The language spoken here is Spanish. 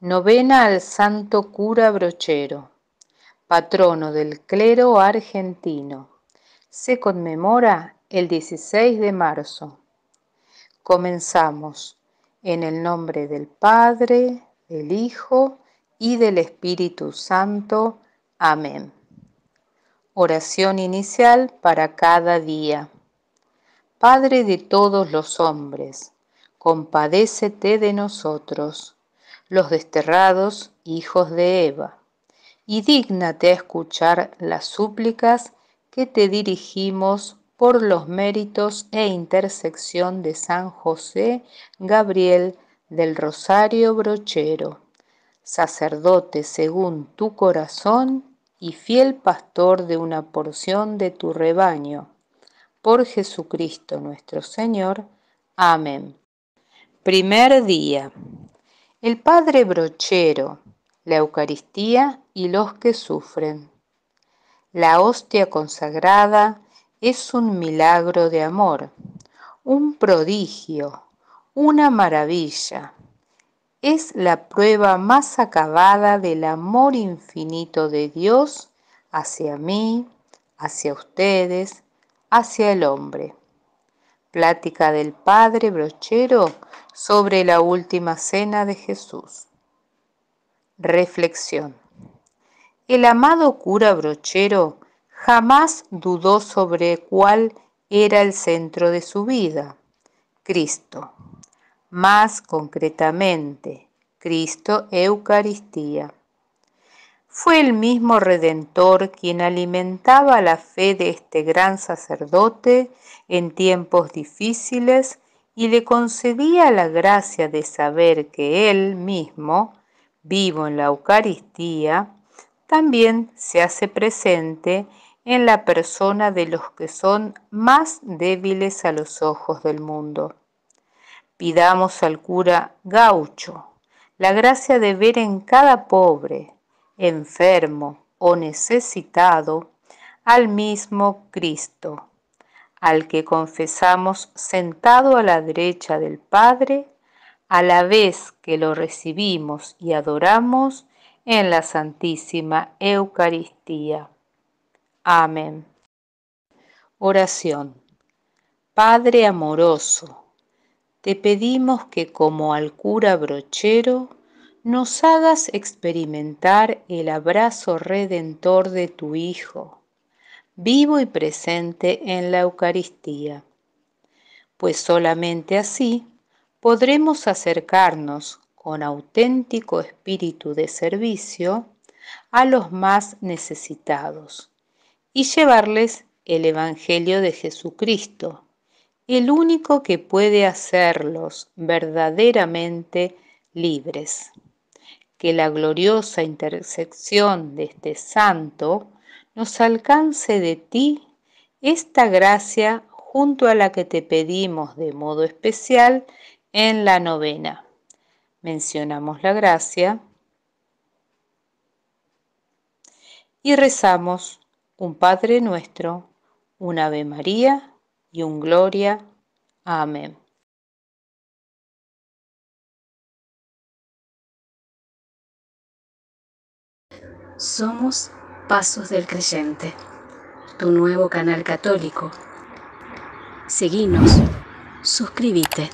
Novena al Santo Cura Brochero, patrono del clero argentino. Se conmemora el 16 de marzo. Comenzamos en el nombre del Padre, del Hijo y del Espíritu Santo. Amén. Oración inicial para cada día. Padre de todos los hombres, compadécete de nosotros los desterrados hijos de Eva, y dígnate a escuchar las súplicas que te dirigimos por los méritos e intersección de San José Gabriel del Rosario Brochero, sacerdote según tu corazón y fiel pastor de una porción de tu rebaño. Por Jesucristo nuestro Señor. Amén. Primer día. El Padre Brochero, la Eucaristía y los que sufren. La hostia consagrada es un milagro de amor, un prodigio, una maravilla. Es la prueba más acabada del amor infinito de Dios hacia mí, hacia ustedes, hacia el hombre. Plática del Padre Brochero sobre la última cena de Jesús. Reflexión. El amado cura Brochero jamás dudó sobre cuál era el centro de su vida, Cristo. Más concretamente, Cristo Eucaristía fue el mismo Redentor quien alimentaba la fe de este gran sacerdote en tiempos difíciles y le concedía la gracia de saber que él mismo, vivo en la Eucaristía, también se hace presente en la persona de los que son más débiles a los ojos del mundo. Pidamos al cura gaucho la gracia de ver en cada pobre, enfermo o necesitado al mismo Cristo, al que confesamos sentado a la derecha del Padre, a la vez que lo recibimos y adoramos en la Santísima Eucaristía. Amén. Oración. Padre amoroso, te pedimos que como al cura brochero, nos hagas experimentar el abrazo redentor de tu Hijo, vivo y presente en la Eucaristía, pues solamente así podremos acercarnos con auténtico espíritu de servicio a los más necesitados y llevarles el Evangelio de Jesucristo, el único que puede hacerlos verdaderamente libres que la gloriosa intersección de este santo nos alcance de ti esta gracia junto a la que te pedimos de modo especial en la novena. Mencionamos la gracia y rezamos un Padre nuestro, un Ave María y un Gloria. Amén. Somos Pasos del Creyente, tu nuevo canal católico. Seguinos, suscríbete.